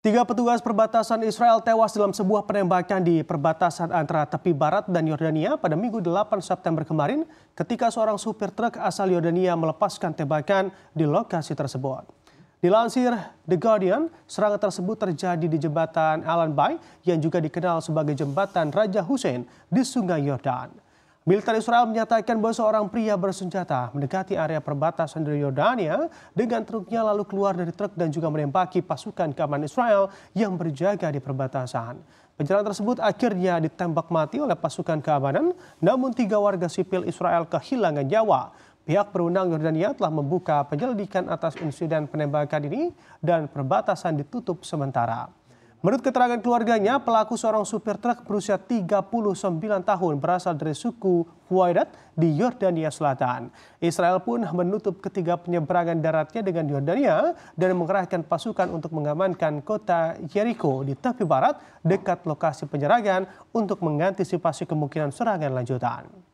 Tiga petugas perbatasan Israel tewas dalam sebuah penembakan di perbatasan antara tepi barat dan Yordania pada Minggu 8 September kemarin ketika seorang supir truk asal Yordania melepaskan tembakan di lokasi tersebut. Dilansir The Guardian, serangan tersebut terjadi di jembatan Allenby yang juga dikenal sebagai jembatan Raja Hussein di Sungai Yordan. Militer Israel menyatakan bahwa seorang pria bersenjata mendekati area perbatasan dari Yordania dengan truknya lalu keluar dari truk dan juga menembaki pasukan keamanan Israel yang berjaga di perbatasan. Penyerangan tersebut akhirnya ditembak mati oleh pasukan keamanan, namun tiga warga sipil Israel kehilangan nyawa. Pihak berwenang Yordania telah membuka penyelidikan atas insiden penembakan ini dan perbatasan ditutup sementara. Menurut keterangan keluarganya, pelaku seorang supir truk berusia 39 tahun berasal dari suku Huwaidat di Yordania Selatan. Israel pun menutup ketiga penyeberangan daratnya dengan Yordania dan mengerahkan pasukan untuk mengamankan kota Jericho di tepi barat dekat lokasi penyerangan untuk mengantisipasi kemungkinan serangan lanjutan.